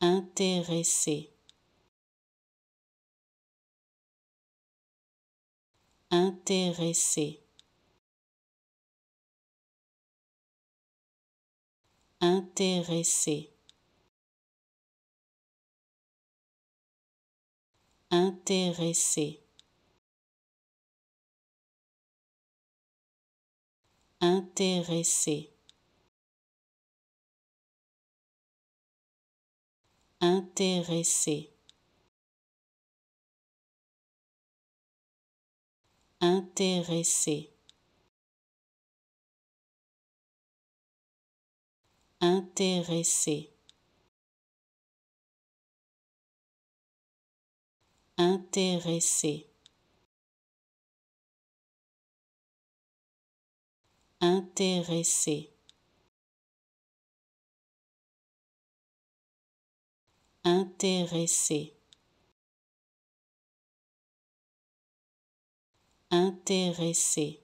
intéressé intéressé intéressé intéressé intéressé intéressé, intéressé, intéressé, intéressé. intéressé. intéressé, intéressé.